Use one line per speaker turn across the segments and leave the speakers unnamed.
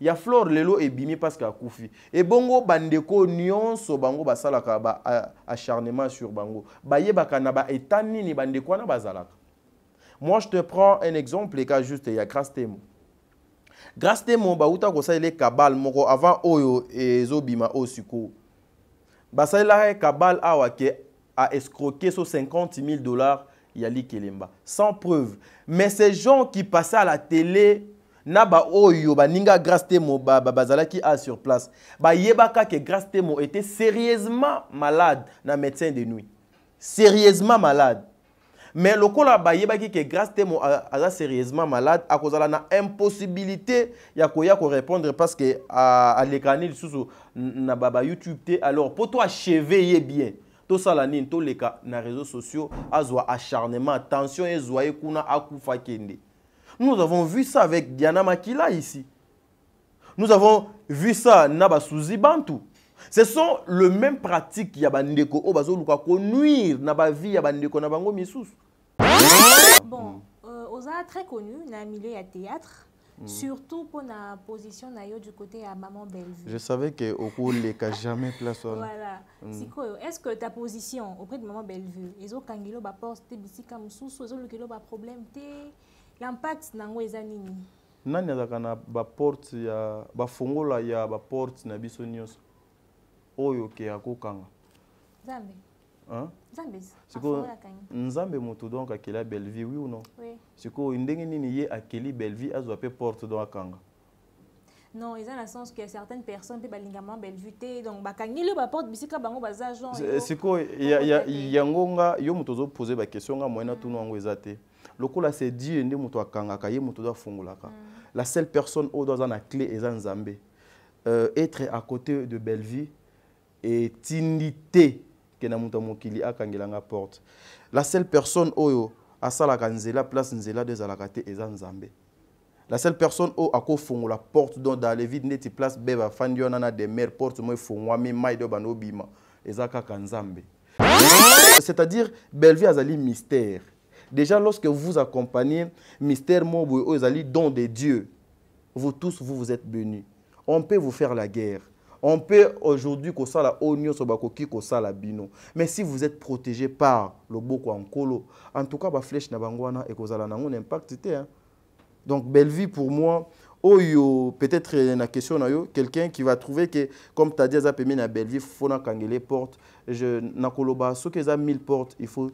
il y a flore lelo et bimi ebimi paske Et bongo bandeko nyonso bango basalaka ba acharnement sur bango ba ba etani ni bandeko na bazalaka moi je te prends un exemple cas juste ya grace temo grace il bauta ile kabal moko avant oyo suko oyo sikoyo basalelaka kabal awa ke escroqué so 50 000 dollars yali kelimba sans preuve mais ces gens qui passaient à la télé na baoyo ninga grâce temo bazalaki a sur place yebaka ke grâce temo était sérieusement malade na médecin de nuit sérieusement malade mais ba yebaki ke grâce temo aza sérieusement malade akozala na impossibilité ya koya répondre parce que il lisusu na youtube té alors mpo to acheve ye bien tosala nini leka na réseaux sociaux a acharnement tension ezwa ye kuna akufa kende nous avons vu ça avec Diana Makila ici. Nous avons vu ça Naba Suzi Bantu. Ce sont les mêmes pratiques qui bandeko o bazo luka nuire na ba vie ya bandeko na bango misusu.
Bon, euh, Oza très connu dans le milieu du théâtre. Mm. Surtout pour la position na yo du côté à Maman Bellevue. Je
savais que Oko pas jamais place. Voilà.
Mm. Sikoyo, est-ce que ta position auprès de Maman Bellevue, ils ont kangilo ba porte bisika mususu, ils ont lukilo problème l'impact nango eza nini
nani azalaka na baporte ya bafongola ya baporte na biso nyonso oyo okeya kokanga
nzambe sikoyo
nzambe motu donc akeli ya bellevie oui ou non oui. sikoyo ndenge nini ye akeli bellevie azwa mpe porte donc akanga
non eza na sens que certaines personnes mpe balingama bellevue te donc bakangeli baporte bisika bango baza genre
sikoyo yango nga yo moto ozopose baquestion nga moyena tuna yango eza te lokola c'est dieu nde moto akangaka ye moto ozo afungolaka mm. la seule personne oyo aza na clé eza nzambe euh, être à côté de belle vie etindi te ke na moto ya mokili akangelanga porte la seule personne oyo asalaka nzela place nzela nde ezalaka te eza nzambe la seule personne oyo akofungola porte don dans le vide neti place be bafandi wana na demare porte mo efungwami mai nde banda obima eza kaka nzambe c'est-à-dire bellevie azali mystère Déjà, lorsque vous accompagnez Mystère Mobou et Ozali, don des dieux, vous tous, vous vous êtes bénis. On peut vous faire la guerre. On peut aujourd'hui qu'on soit la onio bakoki qu'on soit la bino. Mais si vous êtes protégé par le boko en en tout cas, la flèche n'a et qu'on a un impact. Hein? Donc, belle vie pour moi. Oyo, oh, peut-être une euh, question quelqu'un qui va trouver que comme tu as dit ça permet na belle vie, faut na kangele porte, je na koloba, ceux qui ont mille portes, il faut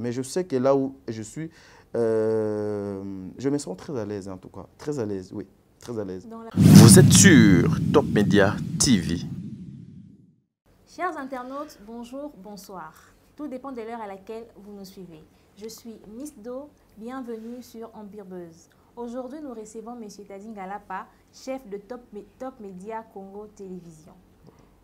mais je sais que là où je suis euh, je me sens très à l'aise en tout cas très à l'aise oui très à l'aise vous êtes sur Top Media TV
chers internautes bonjour bonsoir tout dépend de l'heure à laquelle vous nous suivez je suis Miss Do bienvenue sur Ambirbeuse aujourd'hui nous recevons M. Tazing Galapa chef de Top, Top Media Congo Télévision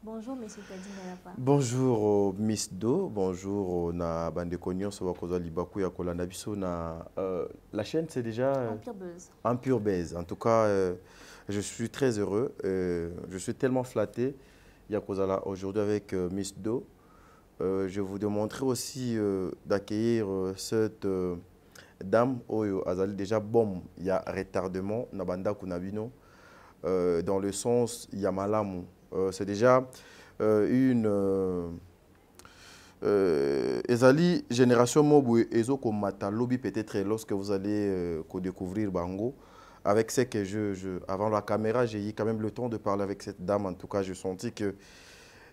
Bonjour Monsieur Tadinayapa.
Bonjour euh, Miss Do, bonjour euh, na a libaku ya kolanda na euh, la chaîne c'est déjà euh, pur Buzz. Buzz. En tout cas je suis très heureux, je suis tellement flatté ya aujourd'hui avec Miss Do. je vous demanderai aussi d'accueillir cette dame oyo azali déjà y a retardement na banda na dans le sens ya euh, c'est déjà euh, une... Euh, euh, ezali génération mobu ezokomata Matalobi peut-être lorsque vous allez découvrir bango avec ce que je, je avant la caméra j'ai eu quand même le temps de parler avec cette dame en tout cas je sentis que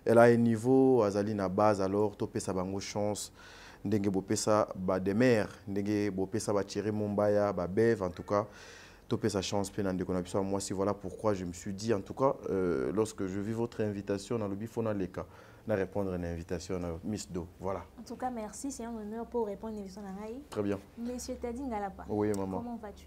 elle a un niveau azali na base alors sa bango chance ndenge bopesa ba nengue ndenge bopesa ba tirer mombaya ba bev en tout cas topé sa chance de en Moi, si voilà pourquoi je me suis dit, en tout cas, euh, lorsque je vis votre invitation dans le Bifona Leka, répondre à invitation à Miss Do. Voilà.
En tout cas, merci. C'est un honneur pour répondre à l'invitation à Très bien. Monsieur Tadine Ngalapa. Oui, maman. Comment vas-tu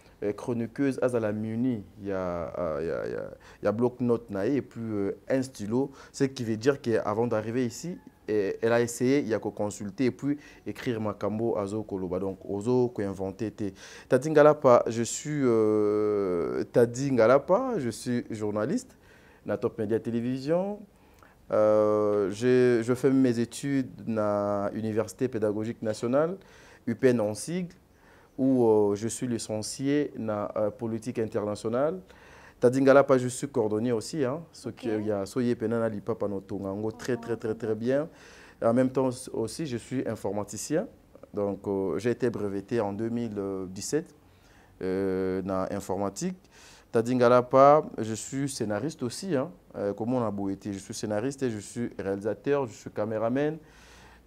Euh, chroniqueuse azala muni il euh, il a a bloc notes et puis euh, un stylo ce qui veut dire qu'avant d'arriver ici eh, elle a essayé il y a que consulter et puis écrire ma cambo à koloba donc ozo qu'inventé inventé. tadingalapa je suis euh, tadingalapa je suis journaliste na top media télévision je, je fais mes études à l'Université pédagogique nationale, UPN en sigle où euh, je suis licencié dans la euh, politique internationale. Tadingala, pas je suis coordonné aussi, hein, ce qui y a Soye Penana Lipa Panotongango, très très très très bien. En même temps aussi, je suis informaticien, donc euh, j'ai été breveté en 2017 euh, dans l'informatique. Tadingala, pas je suis scénariste aussi, hein, on a beau été, je suis scénariste et je suis réalisateur, je suis caméraman.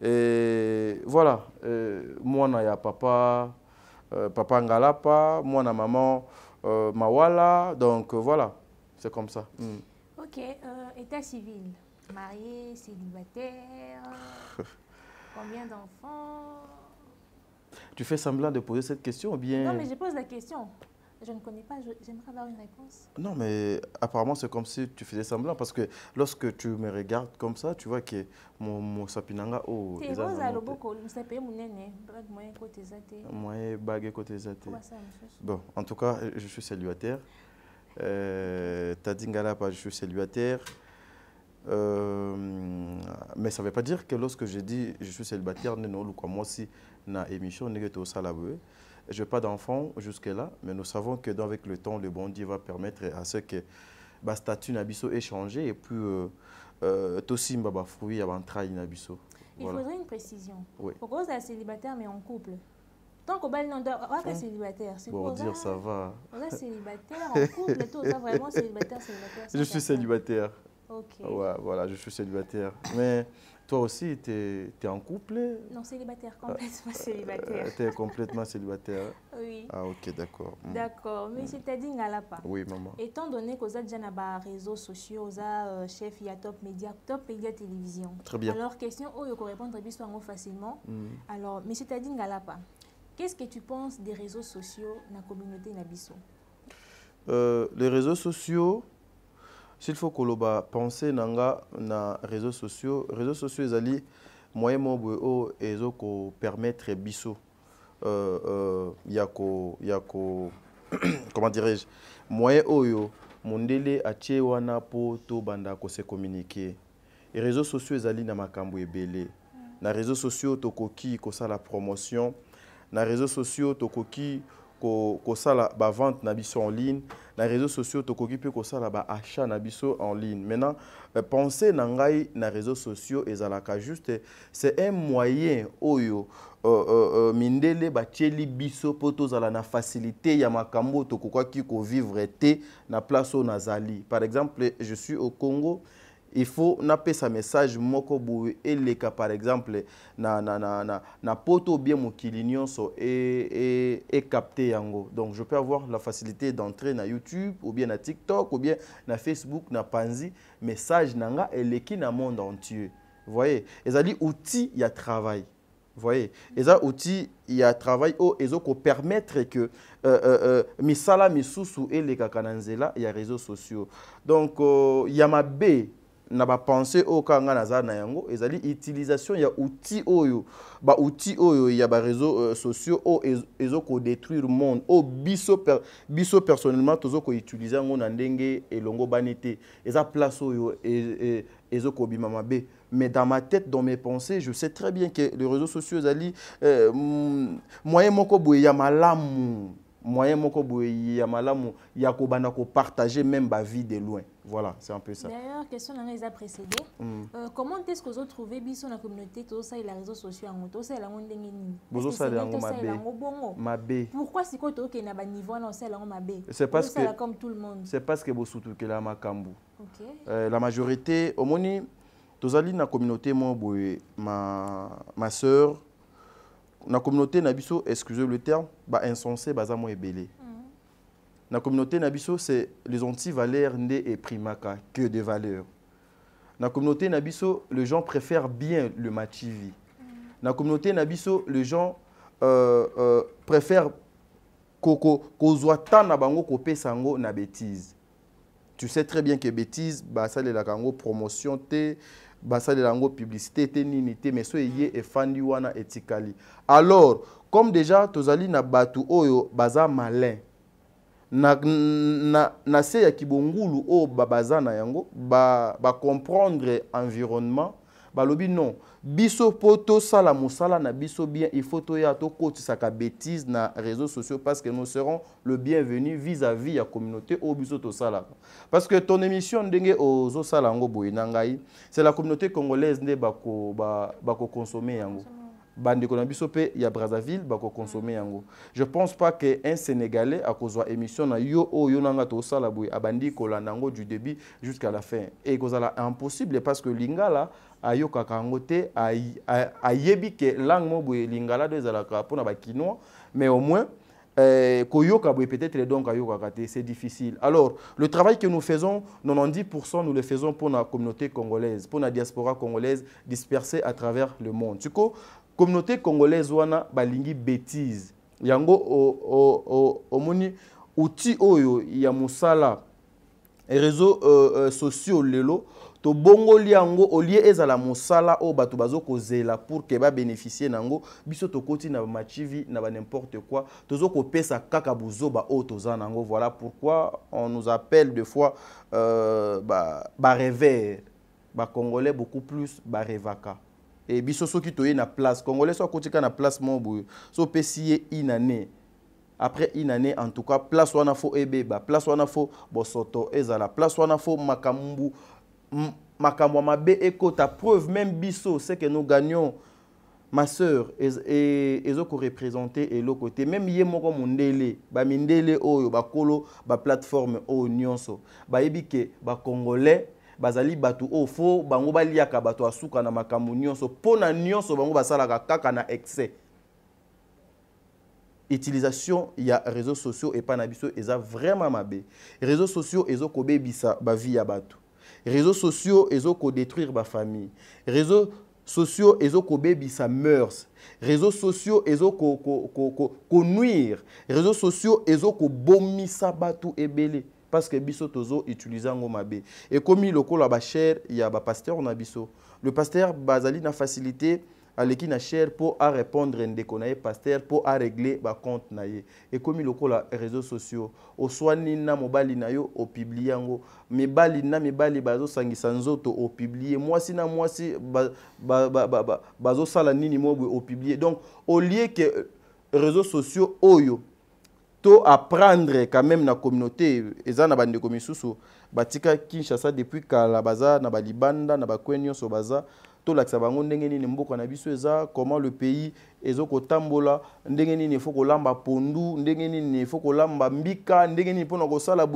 Et voilà, moi, il y a papa, euh, papa Ngalapa, moi, na maman euh, Mawala. Donc euh, voilà, c'est comme ça. Mm.
Ok, état civil, marié, célibataire, combien d'enfants
Tu fais semblant de poser cette question ou bien... Non, mais je
pose la question. Je ne connais pas, j'aimerais avoir une réponse.
Non, mais apparemment, c'est comme si tu faisais semblant, parce que lorsque tu me regardes comme ça, tu vois que mon, sapinanga, oh... Tu es rose à
l'oboko, sais pas, mon nene, bague moyen côté zate.
Moyen bague côté zate. Bon, en tout cas, je suis célibataire. Euh, que bah, je suis célibataire. Euh, mais ça ne veut pas dire que lorsque je dis je suis célibataire, non, moi aussi, na émission, n'est que au salaire. Je n'ai pas d'enfant jusque-là, mais nous savons que avec le temps, le bon Dieu va permettre à ce que bah, statut Nabiso ait changé et puis aussi euh, euh, ma Fruit Abantraï Nabiso. Il faudrait
une précision. Oui. Pourquoi êtes célibataire mais en couple Tant qu'on balle hein? célibataire. C'est pour dire ça va. On est célibataire, en couple, et tout, vraiment célibataire, célibataire. Je suis
célibataire. Ok. Ouais, voilà, je suis célibataire. Mais. Toi aussi, tu es, en couple
Non, célibataire, complètement euh, célibataire. Euh, tu
es complètement célibataire Oui. Ah, ok, d'accord. Mm.
D'accord, mais mm. c'est-à-dire Oui, maman. Étant donné que a déjà déjà réseaux sociaux, euh, chef, il y a Top média, Top média Télévision. Très bien. Alors, question, où peut répondre facilement. Mm. Alors, mais cest à qu'est-ce que tu penses des réseaux sociaux dans la communauté Nabiso
Les réseaux sociaux, s'il faut koloba pensée na nga na réseaux sociaux réseaux sociaux ezali moyen moko boye oyo ezokopermettre biso euh, euh, ya ko, ya ko comment dirais-je moyen oyo mondele atie wana mpo tobanda kose communiquer e réseaux sociaux ezali na makambo ebele na réseaux sociaux tokoki kosala promotion na réseaux sociaux tokoki kosala ko bavente na biso en ligne Les réseaux sociaux tokoki mpe kosala baachat na biso en ligne maintenant euh, penser na ngai na réseaux sociaux ezalaka juste c'est un moyen oyo euh, euh, euh mindele batieli biso mpo tozala na facilité ya makambo tokokwaki kovivre te na place au nazali par exemple je suis au congo il faut sa message moko par exemple na, na, na, na, na poto bien mokili et et et yango donc je peux avoir la facilité d'entrer na youtube ou bien na tiktok ou bien na facebook na panzi message nanga et eleki na monde entier voyez ezali outil a travail voyez il outil a travail pour permettre que euh, que euh, euh, misala misusu elekaka il y a réseaux sociaux donc il euh, y a ma b na bapense au kaka ngai za na yango ezali utilisation ya outil oyo outil oyo ya ba euh, sociaux oyo e-, détruire monde oyo biso, per, biso personnellement ko utiliser yango na ndenge elongo bani te eza place oyo mama e, e, be mais dans ma tête, dans mes pensées, je sais très bien que les réseaux sociaux, ezali euh, mm, moyen moko boye ya malamu, moyen moko boye ya malamu, ya kobana ko partager même ba vie de loin. Voilà, c'est un peu ça.
D'ailleurs, question dans les a précédé. Mm. Euh, comment est-ce que vous trouvez Bisson la communauté, tout ça et les réseaux sociaux à tout ça et la monde d'engeni Bozo ça la l'ango mabé. Mabé. Pourquoi c'est quoi tout qui n'a pas niveau dans ça ma C'est parce que comme tout le monde. C'est
parce que vous surtout que la makambu. OK. Euh, la majorité au moni dans la communauté moi ma ma sœur la communauté na biso excusez le terme bah, insensé baza mo ebelé. Mm. la communauté Nabiso, c'est les anti-valeurs nées et primaka, que des valeurs. Dans la communauté Nabiso, les gens préfèrent bien le mativi. Dans la communauté Nabiso, les gens euh, euh, préfèrent kozwa tan na bango kopesa yango na bêtise. Tu sais très bien que bêtise, basalelaka yango promotion te, basalelaka yango publicité te, nini te, mais so eye efandi wana etikali. Alors, comme déjà, tozali na batu oyo, baza malin. na, na, na se ya kibongulu o babaza na yango ba ba environnement balobi non biso poto sala musala na biso bien il faut toya tokotisaka bétise na réseaux sociaux parce que nous serons le bienvenu vis-à-vis -vis ya communauté o biso sala. parce que ton émission ndenge ozosala yango boye na c'est la communauté congolaise nde ko ba, consommer yango mm bandeko na biso pe ya Brazzaville bako consommer mm. yango je pense pas que un sénégalais a kozwa émission na yo yo nanga to sala boy abandi kolanda yango du début jusqu'à la fin et kozala impossible parce que lingala ayokaka yango te ayebi que langue mo boye lingala do ezalaka mpona bakinois mais au moins euh, peut-être donc c'est difficile. Alors, le travail que nous faisons, 90% nous le faisons pour la communauté congolaise, pour la diaspora congolaise dispersée à travers le monde. Du coup, communauté congolaise wana balingi bétise yango omoni outil oyo ya mosala réseau euh, euh, sociaux lelo tobongoli yango olie ezala mosala oyo bato bazokozela pour ke babénéficie na yango biso tokoti na bamachivi na banimporte quoi tozokopesa kaka bozoba oyo toza na yango voilà pourquoi on nous appelle de fois euh, barevere ba congolais beaucoup plus barevaka et biso soki toye na place congolais so akotika na place mon so opesi une année après une année en tout cas place wana fo ebeba place wana fo bosoto ezala place wana fo makambu makambo mabe ekota preuve même biso c'est que nous gagnons ma sœur e, ezoko représente eloko te meme moko mondele oyo bakolo plateforme o nyonso yebike ba Congolais bazali bato ofo bango baliaka bato asuka na makambo nyonso pona nyonso bango basalaka kaka na excès utilisation ya réseaux sociaux epai na biso eza vraiment mabe réseaux sociaux ezokobebisa bavi ya bato réseaux sociaux détruire ba famille réseaux sociaux ezokobebisa mœurs réseaux sociaux nuire réseaux sociaux ezokobomisa bato ebele parce que biso tozo utilisant mabe et comme lokola ba chair ya ba pasteur na biso le pasteur bazali na facilité aleki na chair pour à répondre ndeko na pasteur pour à régler ba compte na ye et comme lokola réseaux sociaux au soin na mobali na yo o publier ngo mibali na mibali bazo sangisa nzoto au publier si na mwasi ba, ba, ba, ba, ba, bazo sala mobwe o publier donc au lieu que réseaux sociaux oyo oh to apprendre quand même na communauté eza na bandeko misusu batika kinshasa depuis kala baza na balibanda na bakwe nyonso baza tolakisa bango ndenge nini mboka na biso comment le pays ezokotambola ndenge nini efo kolamba pondu ndenge faut efo kolamba mbika ndenge nini mpona kosala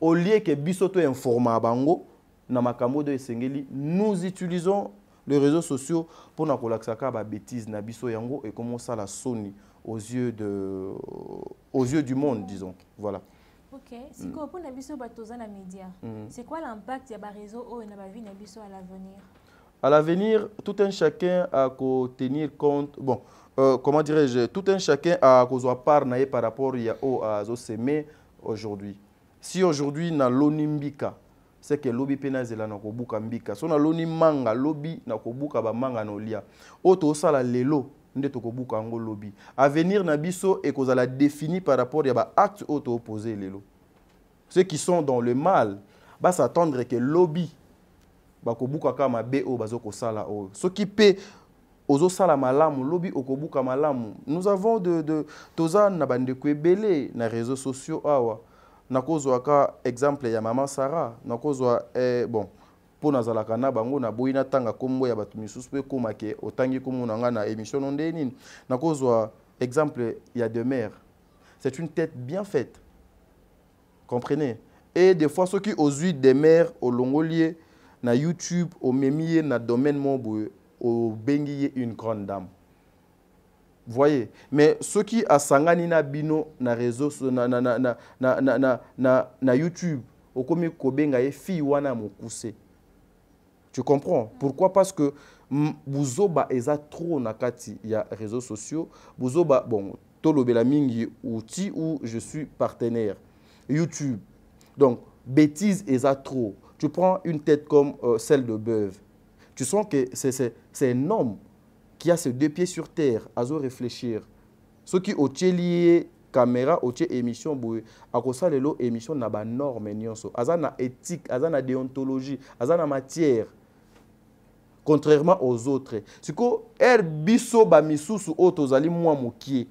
Au lieu que biso toinforma bango na makambo oyo esengeli nous utilisons les réseaux sociaux pour na kolaksaka ba bêtise na biso yango et comment ça la sonner aux yeux de aux yeux du monde disons voilà
OK si quoi mm. pour na biso na média mm. c'est quoi l'impact ya ba réseaux o na ba vie na biso à l'avenir
à l'avenir tout un chacun a ko tenir compte bon euh, comment dirais-je tout un chacun a kozwa part na par rapport ya o semer aujourd'hui si aujourd'hui na l'onimbika c'est que lobi pe na kobuka mbika so loni manga lobi na kobuka bamanga na olia oto osala lelo nde kobuka yango lobby. avenir na biso ekozala défini par rapport ya acte oyo opposé lelo ceux qui sont dans le mal que basattendre ke lobi bakobukaka mabe oyo bazokosala oyo soki pe ozosala malamu lobi okobuka malamu nous avons de, de toza na bandeko ebele na réseaux sociaux awa nakozwa ka exemple ya mama sara nakozwa eh, bon pour zalaka na bango na tanga ya bato misusu des otangi exemple, na na emission exemple ya c'est une tête bien faite comprenez et des fois qui des mères au longolier na youtube au memier na domaine mo au une grande dame voyez mais qui asangani na bino na réseau na, na, na, na, na, na, na, youtube okomi kobenga ye fi wana mukuse tu comprends pourquoi parce que buzoba eza trop na kati ya réseaux sociaux buzoba bon tolobela mingi outil où je suis partenaire youtube donc bêtise eza trop tu prends une tête comme euh, celle de beuve tu sens que c'est un homme qui a ses deux pieds sur terre azo réfléchir soki otie lié caméra otie émission boye akosalelo émission na banorme nyonso aza na éthique aza na déontologie aza na matière contrairement aux autres sikoyo ere biso bamisusu oyo oh, tozali mwa mokie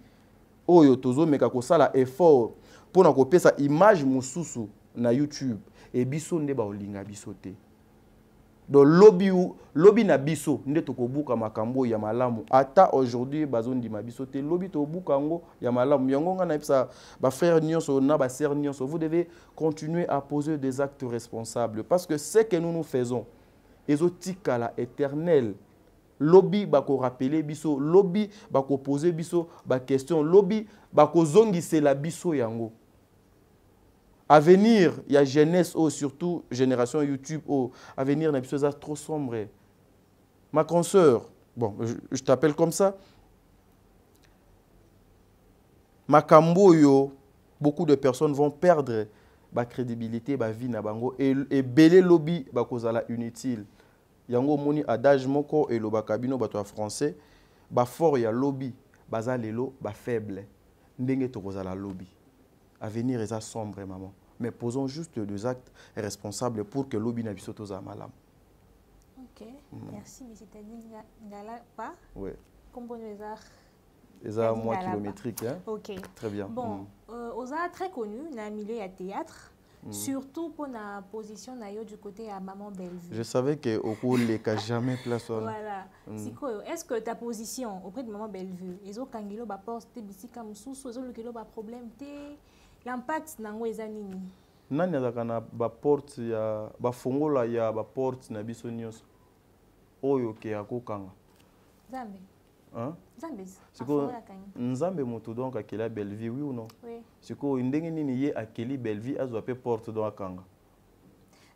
oyo oh, tozomeka kosala effort mpona kopesa image mosusu na youtube e biso nde baolinga biso te donc lobi lobi na biso nde tokobuka makambo ya malamu ata aujourd'hui bazondi biso te to buka ngo ya malamu na ngai ba bafrère nyonso na basere nyonso vous devez continuer à poser des actes responsables parce que ce que nous nous faisons ezotikala éternel lobi rappeler biso lobby lobi poser biso question, lobby zongi lobi la biso yango à venir a jeunesse oh surtout génération youtube oh. à avenir na pas eza trop sombre ma consoeur, bon je, t'appelle comme ça Ma beaucoup de personnes vont perdre et bavie na bango bah, cause lobi la inutile yango moni adage moko elobaka bakabino bato ya français bafort ya lobi baza lelo faible ndenge kozala lobi avenir est sombre maman mais posons juste deux actes responsables pour que l'obi n'a biso tozala
ok mm. merci mais c'est-à-dire ngala pa oui Les Les
eza moins kilométrique hein? ok très bien bon
mm. euh, très très connu le milieu du théâtre mm. surtout pour la position nayo du côté à maman Bellevue. Je
savais que au les cas jamais place Voilà.
Mm. quoi, Est-ce que ta position auprès de maman Bellevue, ils ont kangilo ba porte ils ont le ba problème l'impact nango eza nini
nani azalaka na baporte ya bafongola ya baporte na biso nyonso oyo okeya kokanga
nzambe sikoyo
nzambe motu donc akeli abelevie wi ou non oui. sikoyo ndenge nini ye akeli belevie azwa mpe porte donc akanga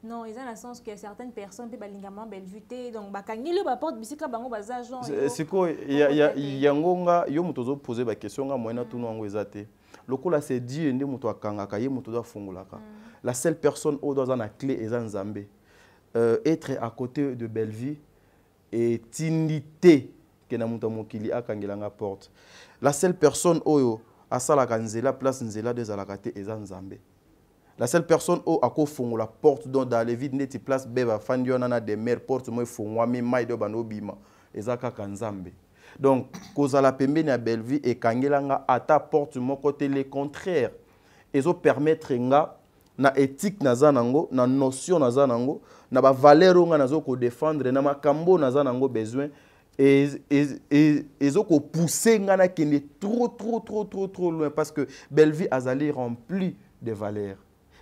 non eza na sens que certaines personnes mpe balingama belevue te donc bakangeli baporte bisika bango baza genre eh,
sikoyo yango nga yo moto ozopose baquestion nga moyena tuna yango eza te mm. lokola c'est dieu nde moto akangaka ye moto ozo afungolaka mm. la seule personne oyo ozo aza na clé eza nzambe euh, être à côté de belle vie etindi te ke na moto ya mokili akangelanga porte la seule personne oyo asalaka nzela place nzela nde ezalaka te eza nzambe la seule personne oyo akofungola porte don dans le vide neti place be bafandi wana na demare porte mo efungwami mai nde oyo bana obima eza kaka nzambe donc la pembeni ya bellevie e à ata porte mon côté le contraire permettre nga na éthique naza na notion naza nango na valeur valeur nga nazo na besoin pousser nga trop trop trop trop trop loin parce que a azali rempli de valeurs.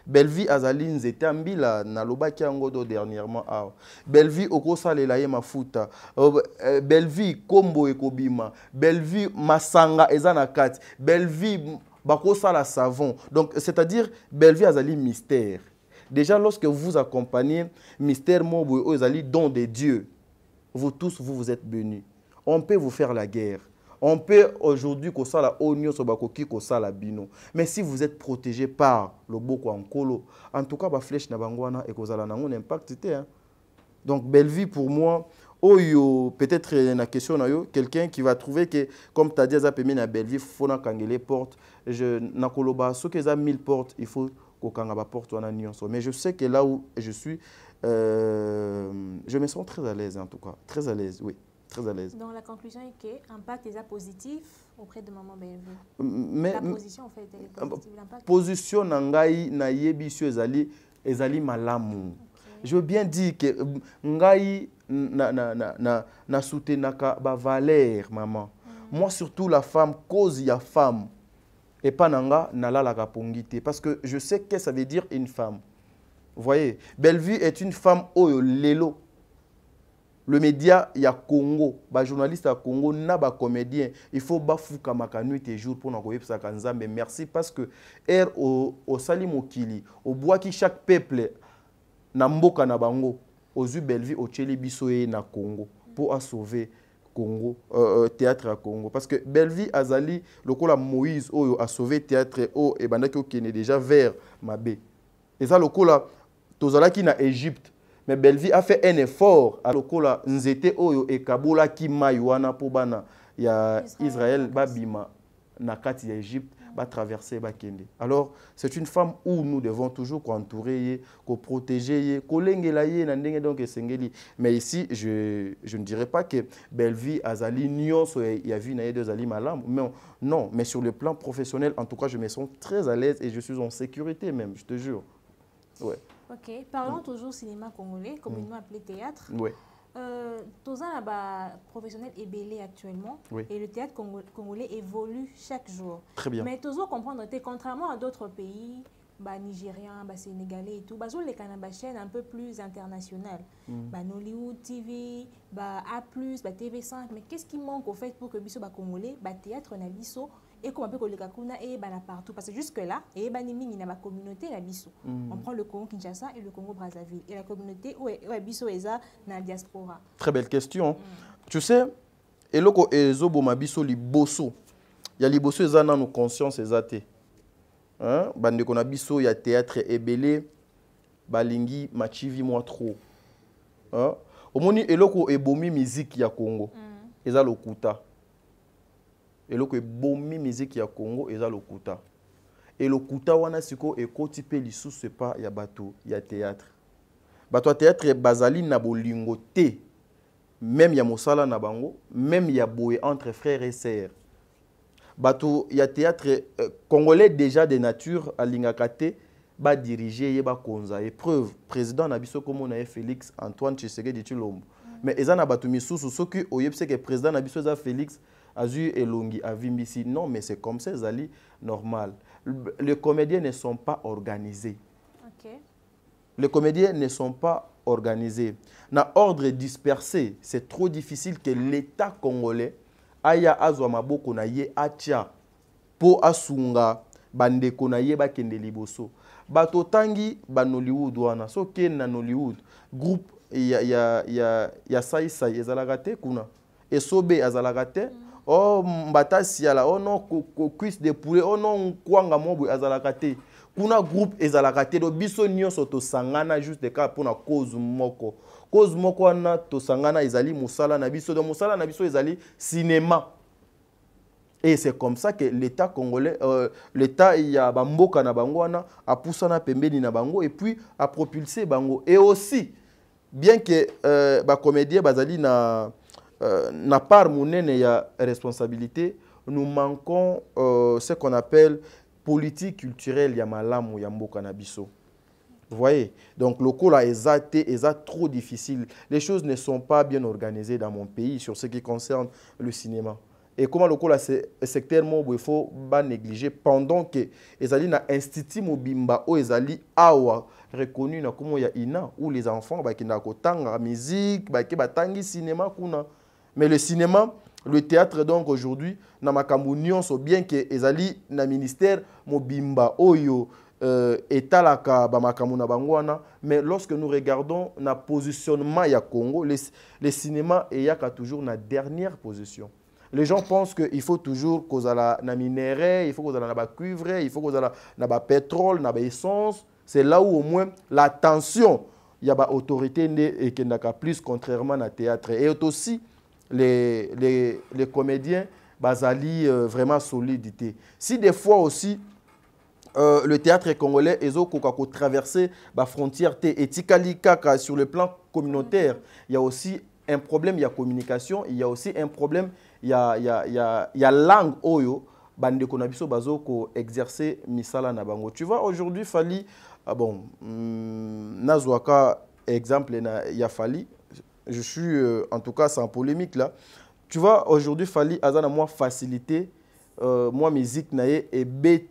Belvi azali nzete mbila nalobaki yango do dernièrement a. Belvie okosalela ye mafuta euh, euh, Belvi kombo ekobima Belvi masanga ezana na kati Belvi bakosala savon donc c'est-à-dire Belvi azali mystère déjà lorsque vous accompagnez mystère mobo ezali don de Dieu vous tous vous vous êtes bénis on peut vous faire la guerre on peut aujourd'hui kosala onyo sobakoki la bino. Mais si vous êtes protégé par le boko en colo, en tout cas la flèche na bangwana et kozala impact hein. Donc vie pour moi oyo oh, peut-être na euh, question na yo quelqu'un qui va trouver que comme tu as dit il na Faut na kangele porte je na koloba que za 1000 portes il faut kokanga ba porte wana nyonso. Mais je sais que là où je suis euh, je me sens très à l'aise en tout cas, très à l'aise oui. Très Donc
la conclusion est que l'impact est positif auprès de maman Bellevue. Mais, la position en fait, est ah, positive.
Position nangai na yebisu ezali ezali malamu. Je veux bien dire que ngai na na na na, na soutenaka ba maman. Mm. Moi surtout la femme cause ya femme et pas nanga nala la parce que je sais que ça veut dire une femme. Vous voyez, Bellevue est une femme oh lelo le média y a Congo ba journaliste à Congo na ba comédien il faut bafuka maka nuit et jour pour sa ça. Mais merci parce que er au, au sali au bois qui chaque peuple na mboka na bango ozu belvi au cheli bisoye na Congo pour sauver Congo euh, euh théâtre à Congo parce que Belvi azali le la Moïse oyo a sauvé théâtre o qui est déjà vers Mabé et ça qui tozalaki na Égypte mais Belvi a fait un effort à nous nzete oyo ekabola ki mayuana po bana ya Israël babima na kati ya Égypte ba traverser ba kende. Alors, c'est une femme où nous devons toujours entourer, qu'on protéger, coller, donc Mais ici, je, ne dirais pas que Belleville azali nyon a vu na deux ali malam. Mais non, mais sur le plan professionnel, en tout cas, je me sens très à l'aise et je suis en sécurité même, je te jure. Ouais.
Ok. Parlons toujours cinéma congolais, communément mm. appelé théâtre. Oui. Euh, là-bas, professionnel est belé actuellement et le théâtre congolais évolue chaque jour. Très bien. Mais toujours comprendre, contrairement à d'autres pays, bah, Nigériens, bah, Sénégalais et tout, bah, les canabas chaînes un peu plus internationales. Mm. Bah, Nollywood TV, bah, A+, bah, TV5. Mais qu'est-ce qui manque au fait pour que le bah, Congolais, bah, théâtre na et comment ekomba mpe koleka kuna eyebana partout parce que jusque là et eyebani ben, mingi na communauté na biso mm. on prend le congo kinshasa et le congo brazzaville et la communauté oyo ya biso eza na diaspora
très belle question mm. tu sais et loko eloko ezoboma biso liboso ya liboso eza nos conscience eza te hein? bandeko na biso ya théâtre ebele balingi machivi mwa trop hein? au omoni eloko ebomi musique ya congo eza lokuta mm. eloko ebomi miziki ya congo eza lokuta elokuta wana sikoyo ekoti mpe lisusu epa ya bato ya théâtre bato ya théâtre bazali na bolingo te même ya mosala na bango même ya boye entre frère et sœur bato ya théâtre euh, congolais déjà de nature alingaka te badirige ye bakonza ye preuve président na biso komona ye félix antoine tshisekedi tshilombo mm. mais eza na bato misusu soki oyebiseke président na biso eza félix et Elongi Avimbisi. Non, mais c'est comme ça, Zali, normal. Les comédiens ne sont pas organisés. Okay. Les comédiens ne sont pas organisés. Na ordre dispersé, c'est trop difficile que l'État congolais aya azwa maboko na ye atia po asunga bande na ye kende liboso. Bato tangi ba Nollywood wana so na Nollywood groupe ya ya ya ya saisai ezalaka kuna esobe ezalagate te oh mbata siala oh non cuisse de poulet oh non kwanga mo azalakate kuna groupe ezalakate do biso soto sangana juste pour na cause moko cause moko to sangana ezali musala na biso do musala na biso ezali cinéma Et c'est comme ça que l'État congolais, euh, l'État il y a Bamboka na bango a poussé na pembeni na bango et puis a propulsé bango. Et aussi, bien que euh, ba comédien bazali na euh, na part monene ya responsabilité nous manquons euh, ce qu'on appelle politique culturelle ya malamu ya mboka na biso vous voyez Donc, le a est trop difficile. Les choses ne sont pas bien organisées dans mon pays sur ce qui concerne le cinéma. Et comment le cola secteur où il faut pas négliger pendant que ezali na institut mobimba o ezali reconnu na comment ina où les enfants ba kinda musique ba cinéma kuna mais le cinéma, le théâtre donc aujourd'hui, na de so bien que ezali na ministère mobimba oyo et euh, etalaka ba bangwana, mais lorsque nous regardons na positionnement ya Congo, le, cinéma est toujours la dernière position. Les gens pensent qu'il faut toujours qu'on la na minerai, il faut qu'on la na cuivre, il faut qu'on la na pétrole, na essence. C'est là où au moins l'attention, tension y a ba autorité plus contrairement à théâtre. Et aussi, les, les, les comédiens bazali euh, vraiment solidité si des fois aussi euh, le théâtre congolais a traversé la frontière etikali kaka sur le plan communautaire il y a aussi un problème il y a communication il y a aussi un problème il ya, y a langue oyo de na biso exercer misala na bango tu vois aujourd'hui fali ah bon hmm, nazwaka exemple na, a fali je suis euh, en tout cas sans polémique là. Tu vois, aujourd'hui, Fali Azana, moi, facilité, euh, moi, musique, naye, et bétami,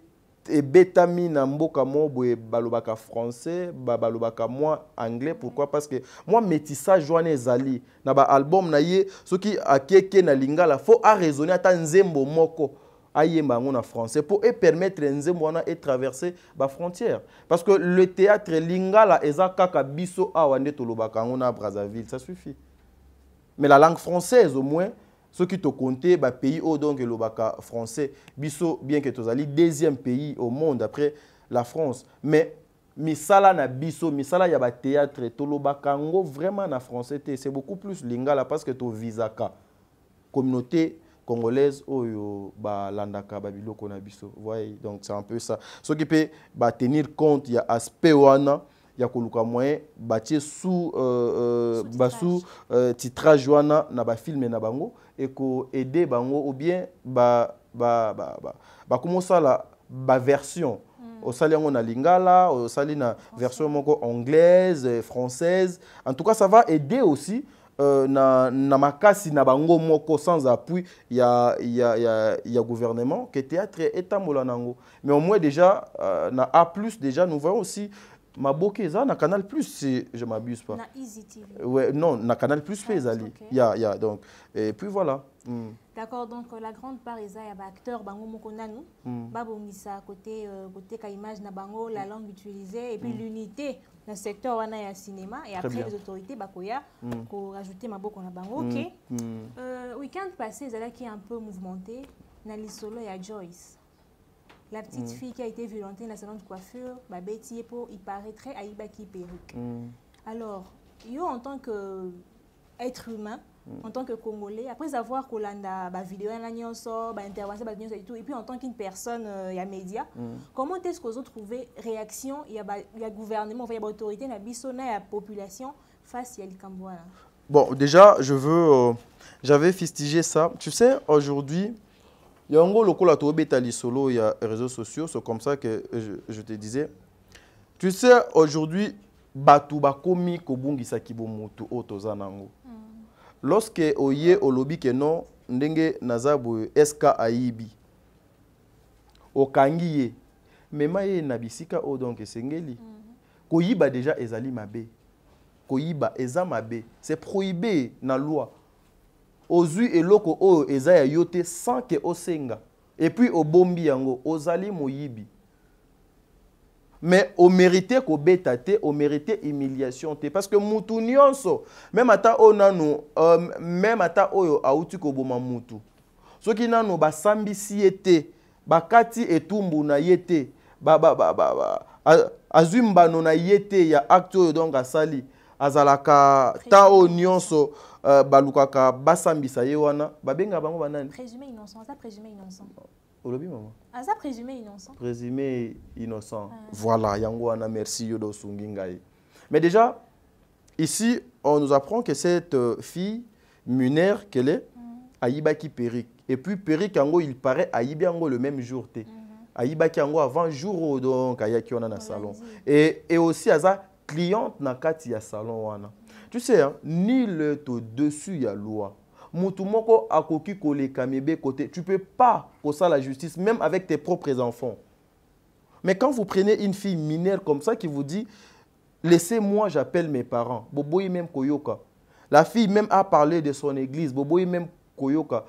et betami na mboka mo boye balobaka français ba balobaka moi anglais pourquoi parce que moi métissage joane, zali, na ba album na qui soki akeke na lingala faut a raisonner ata nzembo moko ayemba ma na français mpo epermettre et e traverser la frontière. parce que le théâtre lingala ezaka kabiso biso awa nde tolobaka na brazzaville ça suffit mais la langue française au moins qui te ce compte, le pays haut donc l'obaka français biso bien que ke le deuxième pays au monde après la france mais misala na biso misala ya théâtre tolobaka yango vraiment na français c'est beaucoup plus lingala parce que tu visaka communauté congolaise oyo ba biloko na biso voyez donc c'est un peu ça soki ba tenir compte ya aspect wana ya koluka moyen tie sous euh, euh, sous euh, titrage wana na bafilme na bango aider bango ou bien ba ba, ba, ba, ba, la ba version hmm. osali on na lingala osali na version moko anglaise française en tout cas ça va aider aussi euh, na, na makasi na bango moko sans appui ya, ya, ya, ya gouvernement que théâtre etambola nango mais au moins déjà euh, na A+ déjà nous voyons aussi ma bokeza na Canal Plus si je m'abuse pas. Na Easy TV. Ouais, non, na Canal Plus ah, fait ezali. Okay. Ya ya donc et puis voilà. Mm.
D'accord donc euh, la grande part eza ya acteur bango moko nanu mm. babongisa côté euh, côté ka image na bango la hmm. langue utilisée et puis mm. l'unité dans le secteur wana ya cinéma et après les autorités bakoya pour mm. rajouter ma na bango OK mm. Mm. Euh, week-end passé qui est un peu mouvementé na y ya Joyce la petite fille qui a été violentée dans le salon de coiffure babeti pour il paraîtrait aibaki perruque alors yo en tant que être humain en tant que Congolais, après avoir vu la vidéo, bah, et tout, et puis en tant qu'une personne, il euh, y a média, mm. comment est-ce que vous trouvez réaction, il y a, le gouvernement, il y a autorité, il y a population face à Kamboua
Bon, déjà, je veux, euh, j'avais fistigé ça. Tu sais, aujourd'hui, il y a un gros local à Tobetali il y a réseaux sociaux, c'est comme ça que je, te disais. Tu sais, aujourd'hui, Batu Bakomi Kobungisa Kibomoto Otozanango. Oh, lorsque oye olobi ke non ndenge naza boye eske ayibi okangi ye mema ye na bisika oyo donc esengeli mm -hmm. koyiba deja ezali mabe koyiba eza mabe c'est prohibe na loi ozwi eloko oyo eza ya yo te sans ke osenga epuis obombi yango ozali moyibi mais omérite kobeta te omérite humiliation te parce que mutu nyonso meme ata oyo nanu uh, meme ata oyo awuti koboma mutu soki nanu basambisi ye te bakati etumbu na ye te azwi mbano na ye te ya acte oyo donc asali azalaka ta oyo nyonso uh, balukaka basambisa ye wana babenga bango banani
aza ah, présumé innocent
présumé innocent ah. voilà yango wana merci yodo dosungi ngai mais déjà ici on nous apprend que cette euh, fille Munère qu'elle est mm. ayibaki et puis péric yango il paraît ayibi yango le même jour te mm -hmm. yango avant jour donc ayaki wana na salon et, et aussi aza cliente dans kati salon wana tu sais hein, ni le au-dessus ya loi tu akoki kole Tu peux pas ça la justice, même avec tes propres enfants. Mais quand vous prenez une fille mineure comme ça qui vous dit Laissez-moi, j'appelle mes parents. même koyoka. La fille même a parlé de son église. même koyoka.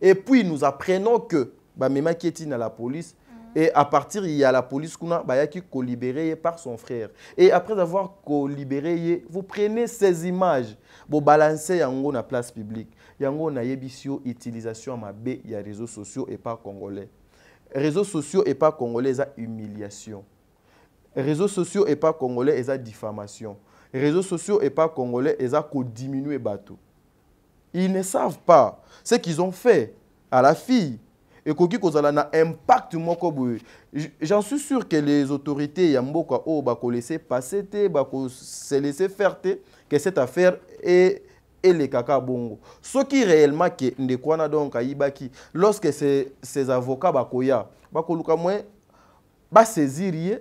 Et puis nous apprenons que, bah, à la police, et à partir, il y a la police Kuna été libérée par son frère. Et après avoir libéré, vous prenez ces images, pour balancer Yango na place publique. Yango na utilisation à B, il y a réseaux sociaux et pas congolais. Réseaux sociaux et pas congolais, ça humiliation. Réseaux sociaux et pas congolais, ça diffamation. Réseaux sociaux et pas congolais, ça qu'on bateau. Ils ne savent pas ce qu'ils ont fait à la fille ekoki kozala na impact moko boye j'en suis sûr que les autorités ya mboka oyo bakolaisse passe te bakose laisse faire te que cette affaire est elekaka bongo soki réellement ke ndeko wana donc ayibaki lorsque ces, ces avocats bakoya bakoluka mwe basaisir ye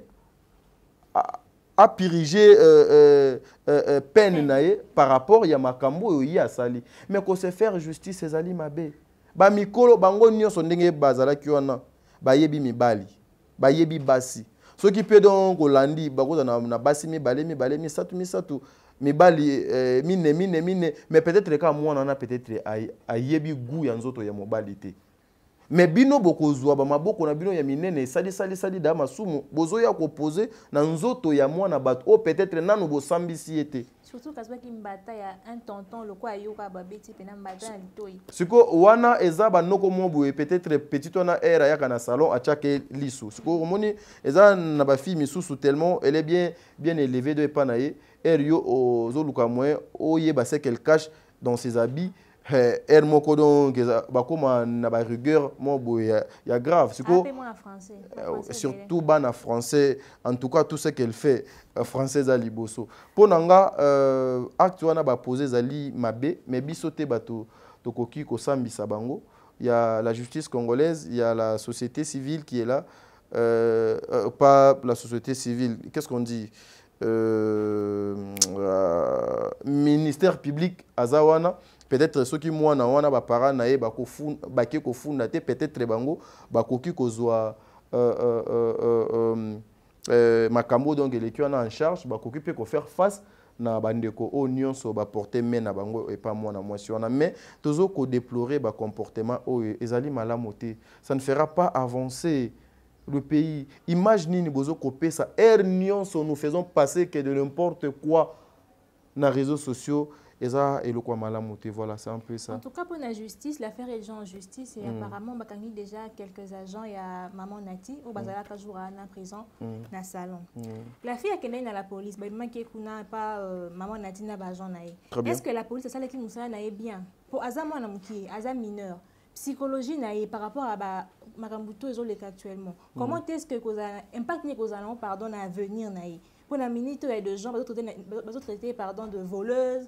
apirige euh, euh, euh, euh, peine na ye par rapport ya makambo oyo ye asali mais kose faire justice ezali mabe bamikolo bango nyonso ndenge bazalaki wana bayebi mibali bayebi basi soki mpe donc olandi bakoza na, na basi mibale mibale misato misato mibali eh, mine mine mine mais peut-être kaka mwana wana peut-être ayebi gu ya nzoto ya mobali te Mais bino il y na bino ya minene esalisalisali da masumu ya kopose na nzoto ya mwana bato oyo oh, peut-être nanu siko wana eza noko mwa peut-être petite wana era ya kana salon atiaka chaque lisu siko moni eza na bafille misusu tellement est bien bien élevée de epa na ye aire un ozoluka moyen oyeba ce qu'elle cache dans ses habits aide er moko donc bakoma na ba rigueur boye ya grave ah, euh, français. surtout en français en tout cas tout ce qu'elle fait euh, française à liboso ponanga euh, actuellement, ba poser zali mabe mais biso te ko bango il y a la justice congolaise il y a la société civile qui est là euh, euh, pas la société civile qu'est-ce qu'on dit ministère public azawana peut-être moi na wana bapara na ye bake na te peut-être bango bakoki kozwa euh, euh, euh, euh, makambo donc les qui en charge bakoki ko faire face na bandeko oyo nyonso porter main na bango moi, si on a mais ba comportement o ezali malamu te ça ne fera pas avancer le pays image ça, bozokopesa aire nyonso nous faisons passer que de n'importe quoi na réseaux sociaux eza eloko malamu te voilà c'est un peu ça en tout
cas pour la justice l'affaire est déjà en justice et mm. apparemment connu déjà quelques agents il a maman Nati oyo Bazala, jour en prison mm. na mm. salon mm. la fille akendei na la police bah, il ye kuna pa euh, maman Nati na baagent na est-ce que la police c'est ça asalaki nous na ye bien Pour aza mwana mokie aza mineur psychologie na par rapport à ba makambo to ezoleka actuellement mm. comment mm. est-ce que kozala impact nini kozala pardon à avenir na ye mpo na minute oyo de gens bazotraité bah, pardon de voleuse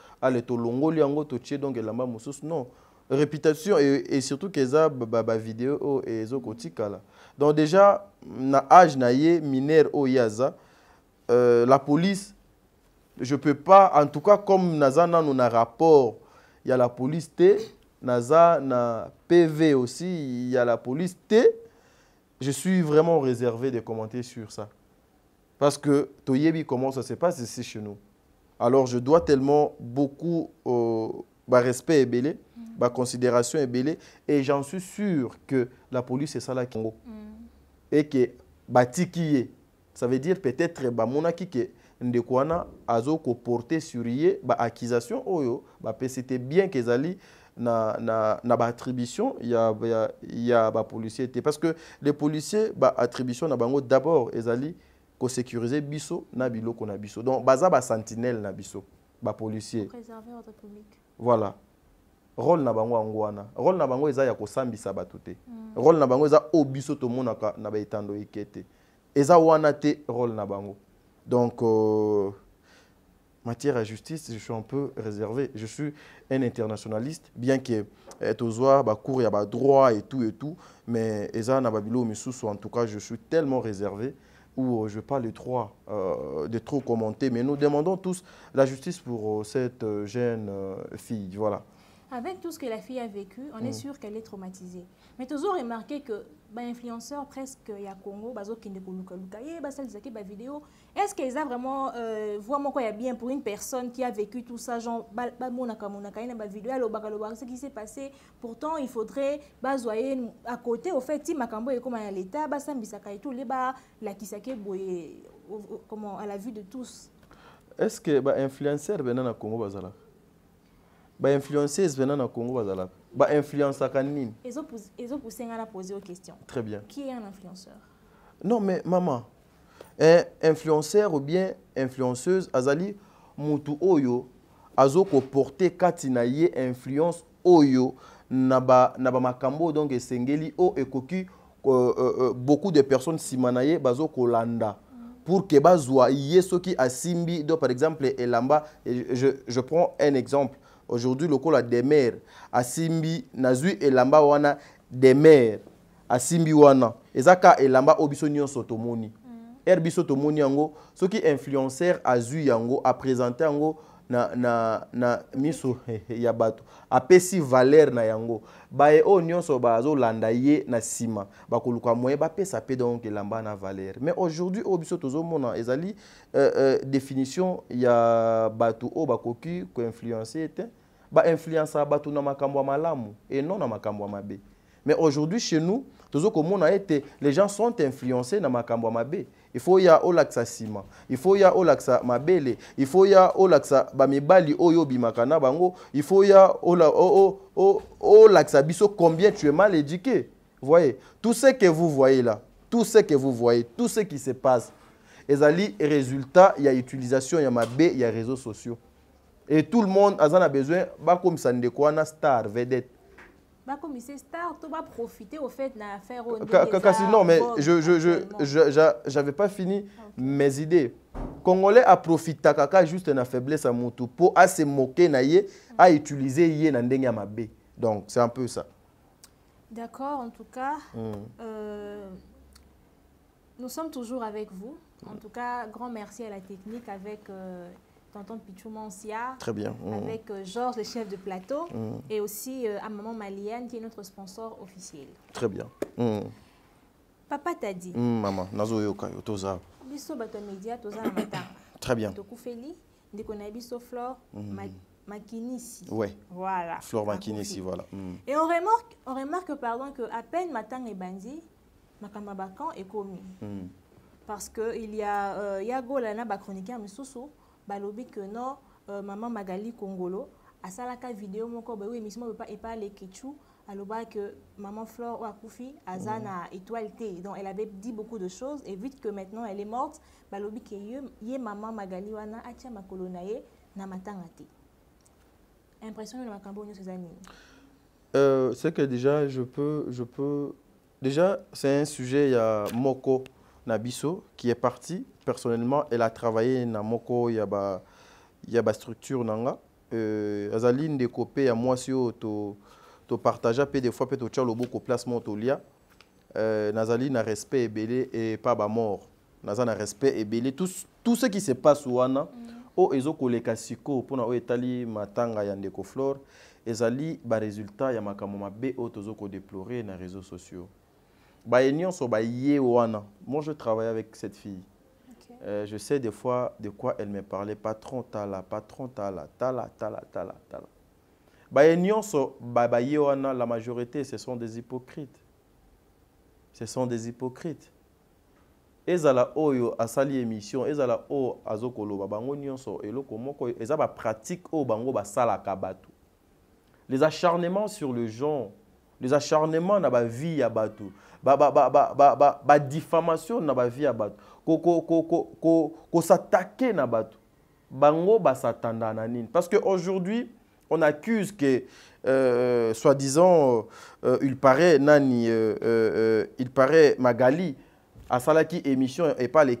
ale ah, tolongoli yango tie donc elamba mususu non réputation et, et surtout a ba, ba oh, et oyo là donc déjà na age na ye mineur oh, la police je peux pas en tout cas comme naza nous un rapport y il a la police t, naza na pv aussi y a la police T. je suis vraiment réservé de commenter sur ça parce que toyebi comment ça se passe ici chez nous alors je dois tellement beaucoup euh, respect et mm. bah, considération et j'en suis sûr que la police est là qui est. Mm. et que que qui est, ça veut dire peut-être bah, que ke ndeko wana porté sur porté sur oyo bapesi c'était bien qu'ezali na, na, na il y a bah, police parce que les policiers l'attribution, bah, na bango d'abord ezali sécuriser biso na biloko na biso donc baza sentinelle na biso public. voilà rôle na bango rôle na bango eza ya kosambisa bato te hmm. rôle na bango eza oyo biso tomonaka na ba eke te eza wana te rôle na bango donc euh, matière à justice je suis un peu réservé je suis un internationaliste bien que eh, ba cour ya droit et tout et tout mais eza na babiloko misusu en tout cas je suis tellement réservé où euh, je parle les trois, euh, de trop commenter, mais nous demandons tous la justice pour euh, cette euh, jeune fille. Voilà
avec tout ce que la fille a vécu, on est mm. sûr qu'elle est traumatisée. Mais toujours remarqué que bah, influenceurs presque ya Congo, bazo kinde koluka lukaye, eh, basal zaki ba vidéo, est-ce qu'ils a vraiment euh, vraiment quoi y bien pour une personne qui a vécu tout ça genre ba bah, monaka monaka ina ba vidéo alo bakalo ce qui s'est passé. Pourtant, il faudrait bazoyer à côté au fait ti makambo ekoma na l'état basambisaka et tout les ba la kisake boye comment à la vue de tous.
Est-ce que bah influenceur benan na Congo bazala? bainfluenceuse venant au congo bazalaka bainfluenceaka nini
ezopousse nga na poser aux questions très bien qui est un influenceur
non mais maman, un influenceur ou bien influenceuse azali mutu oyo Azo ko porter ye influence oyo naba naba makambo donc esengeli o ekoki euh, euh, euh beaucoup de personnes simanaye Bazo kolanda mm. pour que bazwa yeso qui asimbi donc par exemple elamba je, je prends un exemple aujourd'hui lokola demer asimbi nazwi elamba wana demer asimbi wana eza ka elamba oyo oh, biso nyonso tomoni mm. r er biso tomoni yango soki influencer azwi yango apresente yango na, na, na miso ya bato apesi valeur na yango baye oyo oh, nyonso bazolanda ye na nsima bakoluka moyen bapesa mpe donc elamba na valeur mais aujourd'hui oyo oh, biso tozomona ezali euh, euh, définition ya bato oyo bakoki koinfluence te à bato na makambo ma malamu et non na makambo ya mabe mais aujourd'hui chez nous a été les gens sont influencés na makambo y mabe olaxa ciment il faut y a olaxa mabele il faut y ya olaxa bamibali oyo oh, obimaka ola bango y o olaxa oh, oh, biso combien tu es mal éduqué voyez tout ce que vous voyez là tout ce que vous voyez tout ce qui se passe ezali résultat il y a utilisation il y a il y a réseaux sociaux et tout le monde a besoin bakomisa ndeko na star vedette
c'est star tu vas profiter au fait na faire ça non mais je
je je j'avais pas fini mes idées congolais a profité kaka juste na faiblesse à mutu pour se moquer na à mm. utiliser y na ndenge donc c'est un peu ça
D'accord, en tout cas, mm. euh, nous sommes toujours avec vous. En mm. tout cas, grand merci à la technique avec euh, tonton Pichou Mancia. Très bien. Mm. Avec euh, Georges, le chef de plateau, mmh. et aussi euh, à Maman Malienne, qui est notre sponsor officiel.
Très bien. Mmh.
Papa t'a dit. Mm,
maman, nazo yoka, toza.
Biso bato media toza na matin. Très bien. Feli, ndikona biso flore, mm. Makinisi. Ouais. Voilà.
Flore Makinisi, voilà.
Et on remarque, on remarque pardon, que à peine matin et Bandi, Makamabakan est commis. Parce que il y a euh, Yago Lana, chroniqueur Misusu, balobi que non euh, maman Magali Kongolo salaka vidéo moko boye ben émission moko epa lekichu aloba que maman Flore Wakufi azana mhm. mm. étoile T donc elle avait dit beaucoup de choses et vite que maintenant elle est morte balobi que ye, yé maman Magali wana atia ma na na matanga impression de makambo nyonso eza nini
euh, c'est que déjà je peux je peux déjà c'est un sujet y a moko Nabiso, qui est parti, Personnellement, elle a travaillé na moko ya ba ya ba structure nanga. Euh, de ndekopé ya mwasi oyo oh, to to partager pe des fois pe to le beaucoup placement to lia. Euh, Nazaline a respect et pas ba mort. Nazaline a respect ebelé tout tout ce qui se passe wana. Mm. oyo oh, ezokoleka pour mpona italie oh, matanga ya ndeko flore ezali résultat ya makambo mabe oyo tozokodeplore na réseaux sociaux bah, bah, moi je travaillais avec cette fille okay. euh, je sais des fois de quoi elle me parlait patron tala patron tala tala tala la, tala la, ta la, la majorité ce sont des hypocrites ce sont des hypocrites ezala oyo sali émission ezala oyo azokoloba bango nyonso eloko moko eza pratique, oyo bango la kabatu. les acharnements sur le genre les acharnements na vie ya bato diffamation na ko ko ko s'attaquer na bato bango basatanda na nini parce que aujourd'hui on accuse que euh, soi-disant euh, il paraît nani euh, euh, euh il paraît magali asalaki émission et pas les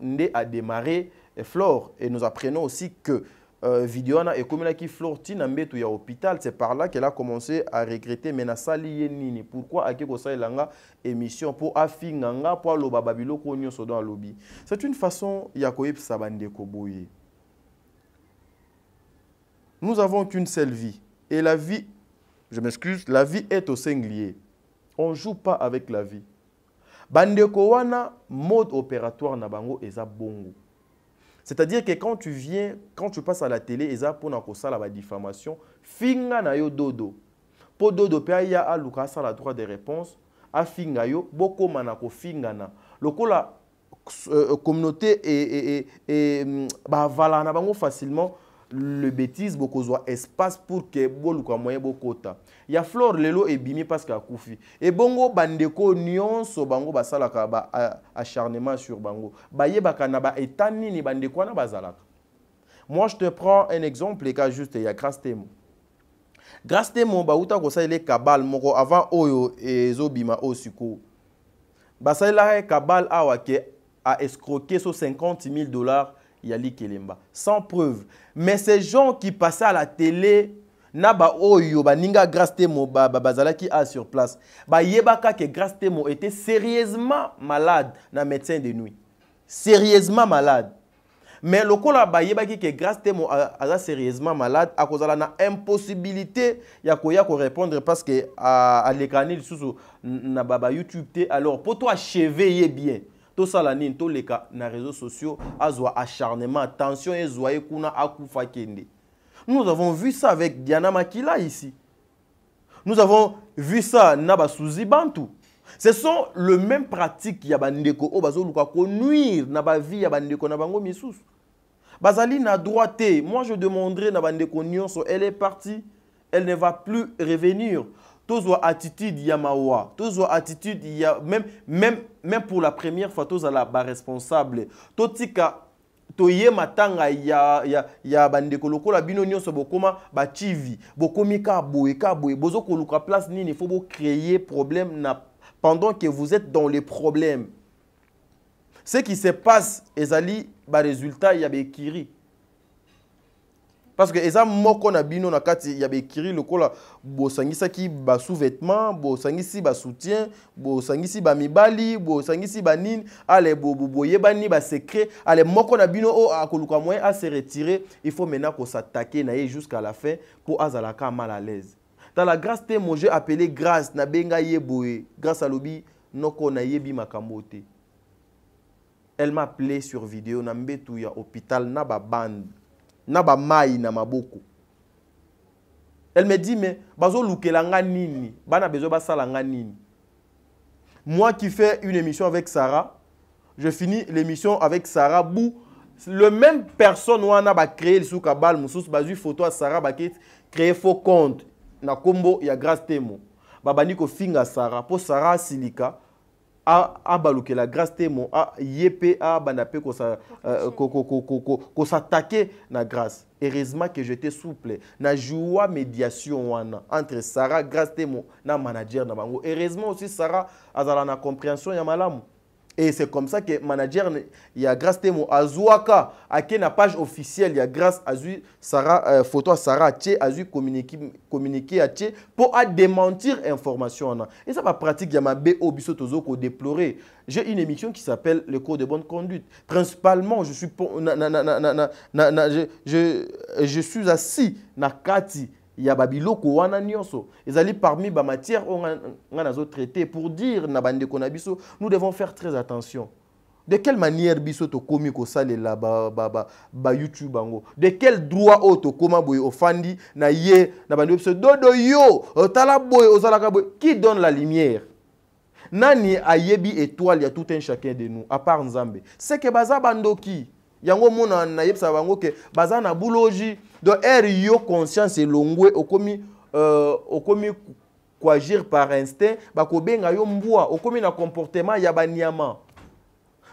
né à a démarré flore et nous apprenons aussi que euh, vidéo video wana ekomelaki flor ntina ya hôpital c'est par là qu'elle a commencé à regretter mais nasali ye nini pourquoi ko kosalela langa émission pour afinga nga mpo aloba babiloko nyonso dans alobi c'est une façon ya sabande sabande boye nous avons qu'une seule vie et la vie je m'excuse la vie est au singlier on joue pas avec la vie ko wana mode opératoire na bango eza bongo c'est-à-dire que quand tu viens, quand tu passes à la télé, et ça, pour la diffamation, finga na yo dodo. Pour dodo il y a lukasa la droit de réponse, a finga yo, boko manako finga na. Lokola euh, communauté et, et, et, mm, bah, facilement le bétise bokozwa espace pour ke boluka moyen bokota ya flore lelo ebimi parceke akufi ebongo bandeko nyonso bango basalaka baacharnement sur bango bayebaka na baeta nini bandeko wana bazalaka moi je te prends un exemple eka juste ya grâce temo grâce temo bauta kosalela kabal moko avant oyo ezobima oyo sikoyo basalelaka kabal awa ke aescroquer so 50 000 dollars Yali Kelemba. Sans preuve. Mais ces gens qui passaient à la télé, Naba Oyo, Ninga Grastemo, Bazalaki A sur place, ba Yebaka que Grastemo était sérieusement malade dans médecin de nuit. Sérieusement malade. Mais le kola ba yebaki que Grastemo a sérieusement malade à cause de la impossibilité ya koya ko répondre parce que à, l'écran il sous na baba YouTube alors pour toi achever bien tosala nini toleka na réseaux sociaux azwa acharnement tension ezwa ye kuna akufa kende nous avons vu ça avec diana makila ici nous avons vu ça na basuzi bantu ce sont le même pratique ya bandeko oyo ko nuire na vie ya bandeko na bango misusu bazali na droite moi je demanderai na bandeko nyonso elle est partie elle ne va plus revenir tozwa attitude ya mawa tozwa attitude ya même même même pour la première fois la bas responsable totika yé matanga ya, ya, ya bandeko lokola bino nyonso bokoma bativi bokomi ka boye ka boye place nini vous créer problème na pendant que vous êtes dans les problèmes ce qui se passe ezali résultat ya bekiri parce que eza moko na bino na kati ya bekiri lokola bosangisaki sous-vêtements bosangisi soutien bosangisi mibali bosangisi banini ale ba secret ale moko na bino a akoluka moyen se retirer, il faut maintenant qu'on na ye jusqu'à la fin pour azalaka mal à l'aise la grâce te mon appelé grâce na ye boye grâce alobi noko nayebi makambo elle m'a appelé sur vidéo na mbetu ya hôpital na bande nabama ina na maboko elle me dit mais bazolukelanga nini bana besoin salanga nini moi qui fais une émission avec Sarah je finis l'émission avec Sarah Bou le même personne wana ba créer le soukabal mususu bazui photo à Sarah ba créé faux compte na kombo ya grâce temo babani finga Sarah po Sarah silika la grâce ko ko ko ko ko mpe kosatake na grâce heureusement que j'étais souple joie médiation wana entre Sarah grâce témo na manager na bango heureusement aussi sara azala na compréhension ya malamu et c'est comme ça que manager, il y a grâce Temo, Azuaka à qui la page officielle, il y a grâce à Sarah, euh, photo à Sarah, à communiquer, à pour à démentir information. Et ça va pratique, il y a ma BO, Bissot, qu'on déplorer. J'ai une émission qui s'appelle Le cours de bonne conduite. Principalement, je suis, je, suis assis, na Kati, ya babiloko wana nyonso ezali parmi ba matière on nga nazo traité pour dire na bandeko na biso nous devons faire très attention de quelle manière biso ba, ba YouTube ango. de quel droit to tokóma boy ofandi na ye na bandeko biso dodo yo otala boye ozalaka boye qui donne la lumière nani ayebi étoile ya tout un chacun de nous à part nzambe que baza bandoki yango mona na yebsa bango ke baza na boulogie donc ere yo conscience elongwe okomi euh, okomi koagir par instinct bakobenga yo mbwa okomi na comportement ya baniama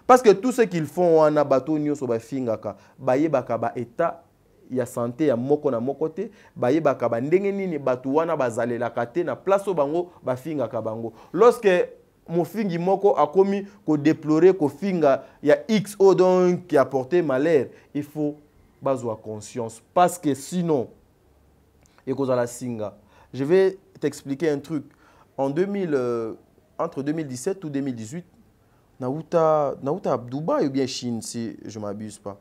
parce que tout ce qu'ils font wana bato nyonso bafingaka bayebaka baétat ya santé ya moko na moko te bayebaka bandenge nini bato wana bazalelaka te na place oyo bango bafingaka bango lorsque mofingi moko akomi kodeplore kofinga ya x oyo donc ya porte malheur il faut bazwa conscience parce que sinon la singa je vais t'expliquer un truc en 2000 euh, entre 2017 ou 2018 nauta nauta Dubaï ou bien Chine si je m'abuse pas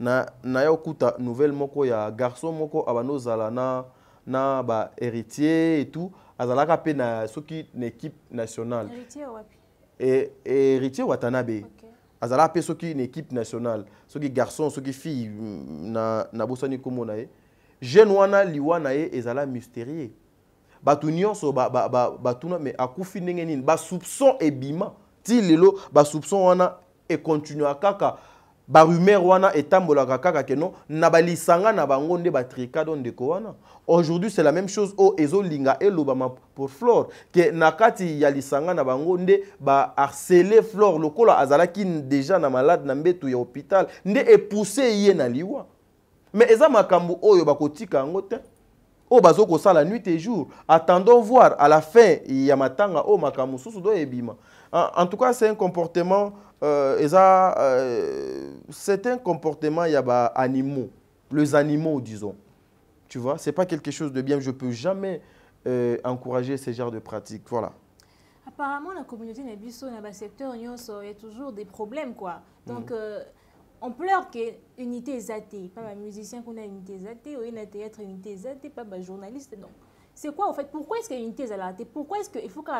na na okuta nouvelle moko ya garçon moko abanozala na na ba héritier et tout azalaka pe na soki na équipe nationale
héritier wapi
et, et héritier Watanabe okay. azala pe soki une équipe nationale soki garçon soki fille mm, na na bosani komo na ye jeune wana liwa na ye ezala mystérieux bato nyonso batuna ba, ba, ba, mais akufi ndenge nini basoupçon ebima ti lelo basoupçon wana ekontinua kaka kaka nde aujourd'hui c'est la même chose oh, ezolinga elobama pour flore ke nakati ya lisanga na bango nde harceler flore lokola azalaki déjà na malade na mbetu ya hôpital nde epousse yé na liwa mais eza oyo bakotika yango te oyo oh, la nuit et jour attendons voir à la fin yamatanga matanga oh, makamu susu do en tout cas c'est un comportement ça c'est un comportement comportements y a bah, animaux, les animaux disons. Tu vois, c'est pas quelque chose de bien. Je peux jamais euh, encourager ce genre de pratiques. Voilà.
Apparemment, la communauté na dans le secteur, il y a toujours des problèmes. quoi. Donc, mhm. euh, on pleure que unité est athée. Pas un musicien qu'on a unité athée, ou une unité athée, pas un journaliste, non. C'est quoi, en fait Pourquoi est-ce qu'il y a unité athée Pourquoi est-ce qu'il faut que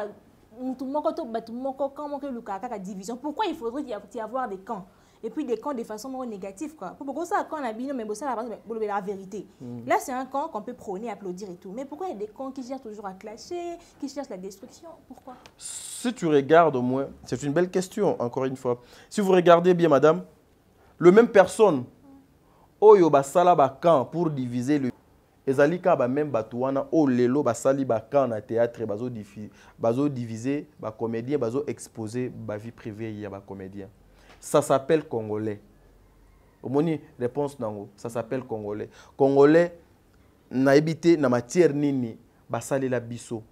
pourquoi il faudrait y avoir des camps et puis des camps de façon moins négative. Quoi. Pourquoi ça, quand on a mais ça, la, bah, vérité. Mm. Là, c'est un camp qu'on peut prôner, applaudir et tout. Mais pourquoi il y a des camps qui cherchent toujours à clasher, qui cherchent la destruction Pourquoi Si tu
regardes au moins, c'est une belle question, encore une fois. Si vous regardez bien, madame, le même personne, Oyo Basala camp pour diviser le ezali kaka bameme bato wana oyo lelo basali bacar na théâtre bazodivise bacomédien bazoexpose bavie privé ya bacomédien ça s'appelle congolais omoni réponse nango ça s'appelle congolais congolais nayebi te na matière nini basalela biso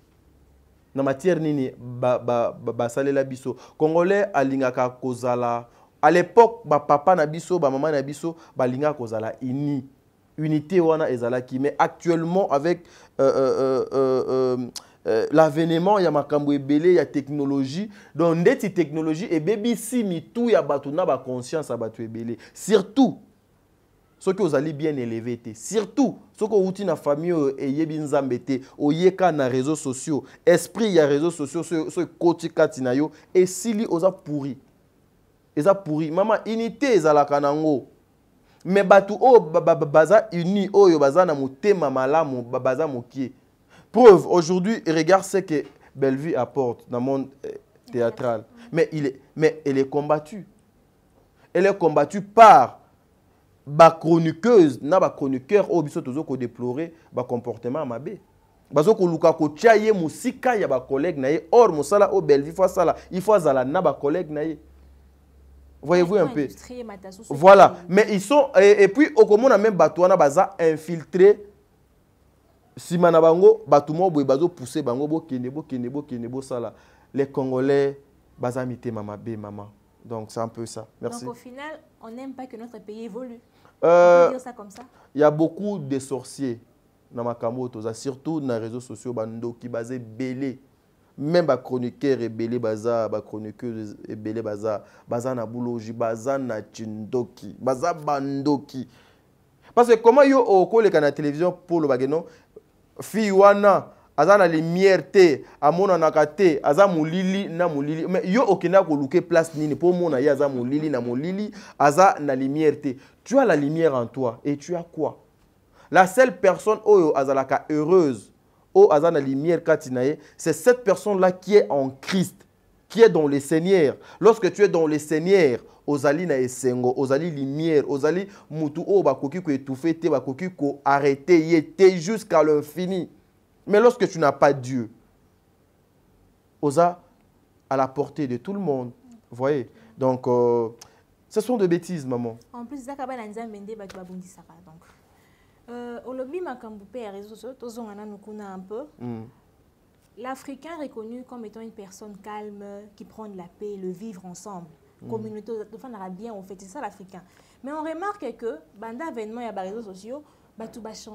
na matière nini basalela ba, ba, biso congolais alingaka kozala à l'époque bapapa na biso bamama na biso balingaka kozala ini unité wana ezalaki mais actuellement avec euh, euh, euh, l'avènement ya makambo ebele ya technologie donc ndeti technologie ebebisi mitu ya bato na baconscience ya bato ebele surtout soki ozali bien élevé te surtout soki outi na famille oyo eyebi nzambe te oyeka na réseaux sociaux esprit ya réseaux sociaux so ekoti kati na yo esili oza pourri eza pourri mama unité ezalaka nango Mais batu o baza uni oyo baza na motema malamu baza mokie preuve aujourd'hui regarde ce que bellevue apporte dans le monde euh, théâtral mais, il est, mais elle est combattue elle est combattue par chroniqueuse, na chroniqueur, oyo biso comportement kodéplore bacomportement mabe bazokoluka kotia ye mosika ya bacollège na or mosala oyo bellevue ça, il ifo azala na collègue, na ye Voyez-vous un peu Voilà. Mais ils sont... Et, puis, au commun, même Batouana Baza infiltré. Si Manabango, Batoumo, Bazo poussé, Bango, Bokinebo, Kinebo, Kinebo, là Les Congolais, Baza Mité, Mama B, Mama. Donc, c'est un peu ça. Merci. Donc, au
final, on n'aime pas que notre pays évolue. on peut euh, dire ça comme ça.
Il y a beaucoup de sorciers dans ma Makambo, surtout dans les réseaux sociaux, qui basé Bélé. même bachroniqueur ebele baza bachroniqueuse ebele baza baza na bulogi baza na tindoki baza bandoki parce que comment yo okoleka na télévision mpo olobake non fille wana aza na lumière te amonanaka te aza molili na molili mais yo okendaka koluke place nini mpo omona ye aza molili na molili aza na lumière te tu as la lumière en toi et tu as quoi la seule personne oyo azalaka heureuse lumière c'est cette personne là qui est en christ qui est dans le seigneur lorsque tu es dans le seigneur ozali na esengo ozali lumière ozali mutu aux bakoki aux te bakoki ko aux yete jusqu'à l'infini mais lorsque tu n'as pas dieu aux à la portée de tout le monde voyez donc euh, ce sont des bêtises maman
en plus donc euh, olobi makambo mpe ya réseaux sociaux tozonga nanu kuna un peu mm. l'africain reconnu comme étant une personne calme qui prend de la paix le vivre ensemble mm. communauté aura bien en fait c'est ça l'africain mais on remarque que y avènement ya réseaux sociaux bah, tout bato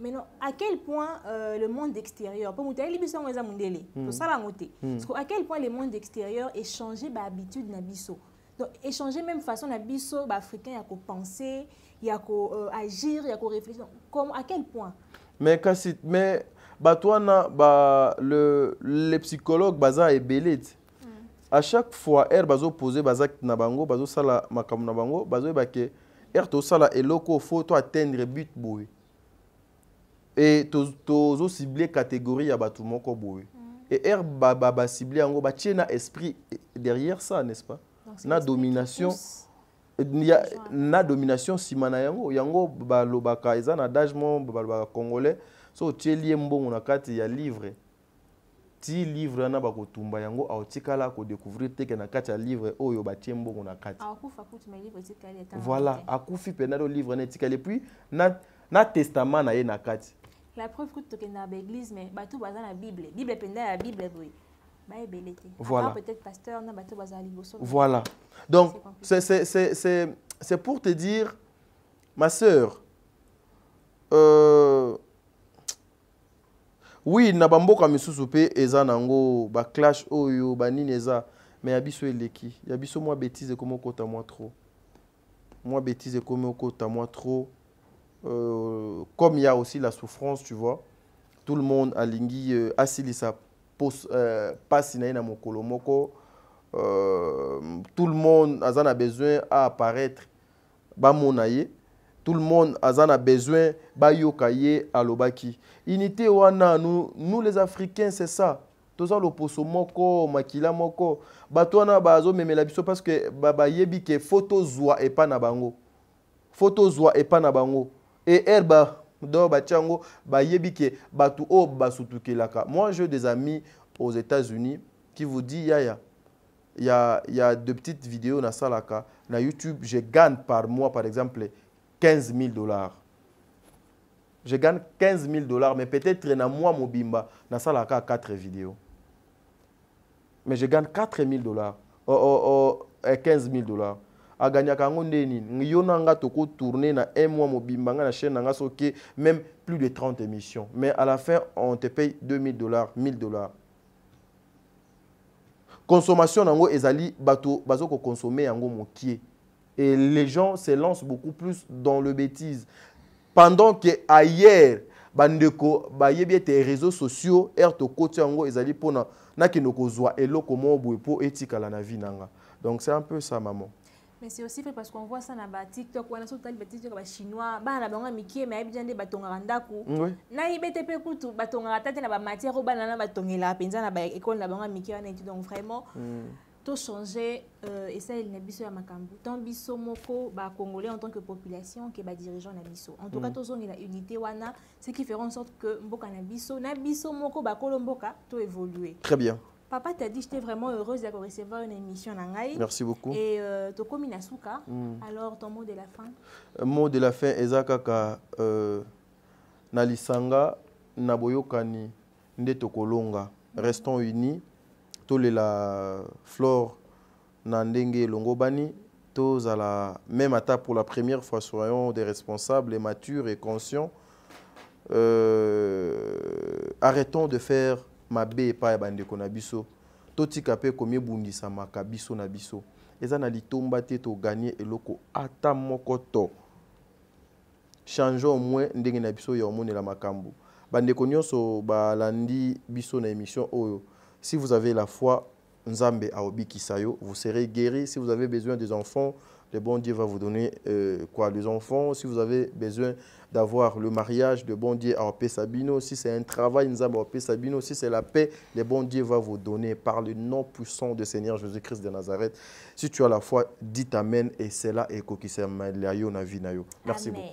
Mais Mais à quel point euh, le monde extérieur pour moto ayeli biso yango eza mondele tosalango mm. te parce que à quel point le monde extérieur est changé bahabitude habitude n'abisso. donc échanger même façon na l'Africain bah, a ya penser il y a euh, agir, il y a réfléchir. Comme, à quel point
Mais, quand c'est mais bah, toi, na, bah, le, les psychologues, baza et belé. Mm. À chaque fois, er bazo posé bazak na bango, bazo sala makam na bango, bazo ebake, er to sala eloko faut to atteindre but boy. Et to to cibler catégorie ya batu moko boy. Mm. Et er ba ba, ba cibler yango ba tiena esprit derrière ça, n'est-ce pas? Donc, na domination. Pousse. na domination nsima na yango yango balobaka eza na dagement balobaka congolais so otieli ye mbongo na kati ya livre ti livre wana bakotumba yango aotikala akodécouvrir teke na kati ya livre oyo batie mbongo na kati ah, voilà akufi mpena to livre wana etikali epuis na, na testament na ye na kati
la preuve kutu tokenda baeglise me bato baza na bible bible mpenza ya bible boye Bah, eh, voilà. Bah, voilà.
Donc, c'est pour te dire, ma sœur, euh, oui, na bamboka misusu eza nango ba clash oyo ba nini mais ya biso eleki ya biso mwa bêtise ekomi okota moi trop moi bêtise ekomi okota moi trop euh, comme il y a aussi la souffrance tu vois tout le monde a lingi euh, asilisa mpasi euh, na ye na mokolo moko euh, tout le monde aza na besoin aapparaître bamona ye tout le monde aza na besoin bayoka ye alobaki unité wana nous, nous les africains c'est ça toza loposo moko makila moko bato wana bazomemela biso parce que bayebi ke fo tozwa epa na bango fo tozwa epa na bango e air ba moi j'ai des amis aux États-Unis qui vous dit yaya il y a, y petites vidéos na salaka na YouTube je gagne par mois par exemple 15 000 dollars je gagne 15 000 dollars mais peut-être na moi mobimba na salaka 4 vidéos mais je gagne 4 000 dollars 15 000 eh, dollars aganya yango ndeni nini yo na nga na un mois mobimba nga na chaîne nga même plus de 30 émissions mais à la fin on te paye 2000 dollars 1000 dollars consommation nango ezali bato bazoko consommer yango mokie et les gens se lancent beaucoup plus dans le bêtise pendant que ailleurs bandeko bien tes réseaux sociaux aire tokotia yango ezali na nakende kozwa eloko mo boye mpo etikala na vie na donc c'est un peu ça maman
mais c'est aussi fait parce qu'on voit ça na ba TikTok on a surtout ba TikTok chinois bah na bango ya mais me ayebi nde batongaka ndako nayebi te mpe kutu batongaka ta te na bamatière oyo bana na batongelaka mpenza na baekole na bango ya mike wana eti donc vraiment mm. tochange esaleli euh, na biso ya Makambu, tant biso moko congolais en tant que population ke dirigeant na biso en tout cas mm. la unité wana ce qui fera en sorte que mboka na biso na biso moko bakolo mboka tout évoluer très bien Papa t'a dit, que j'étais vraiment heureuse d'avoir recevoir une émission Angaï. Merci beaucoup. Et euh, Toko Minasuka, mm. alors ton mot de la fin
Le mot de la fin, Ezakaka, euh, Nalisanga, Naboyokani, Nde mm. Restons unis, tous les la flore, Nandenge, Longobani, tous à la même attaque pour la première fois, soyons des responsables et matures et conscients. Euh, arrêtons de faire mabe epai ya bandeko na biso totika mpe komibundisamaka biso na biso eza na litomba te toganie eloko ata moko to change omoi ndenge na biso ya makambo bandeko nyonso balandi biso na émission oyo si vous avez la foi nzambe aobikisa yo vous serez guéri si vous avez besoin des enfants le bon dieu va vous donner euh, quoi les enfants si vous avez besoin d'avoir le mariage de bon Dieu à Sabino, si c'est un travail, nous avons Sabino, si c'est la paix, le bon Dieu va vous donner par le nom puissant de Seigneur Jésus-Christ de Nazareth. Si tu as la foi, dis Amen et c'est là et Merci beaucoup.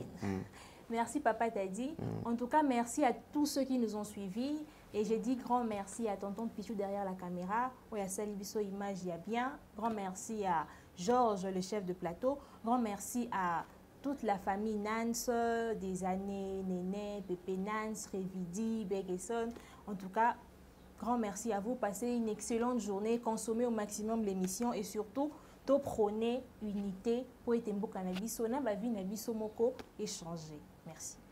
Merci Papa Tadi. dit. Mm. En tout cas, merci à tous ceux qui nous ont suivis. Et j'ai dit grand merci à Tonton Pichou derrière la caméra. Oui, à Salibiso Image, il y a bien. Grand merci à Georges, le chef de plateau. Grand merci à toute la famille Nance des années Néné, Pépé Nance, Révidi, Bergeson. En tout cas, grand merci à vous. Passez une excellente journée. Consommez au maximum l'émission et surtout, to prenez unité pour être un beau cannabis. On a vie moko échanger. Merci.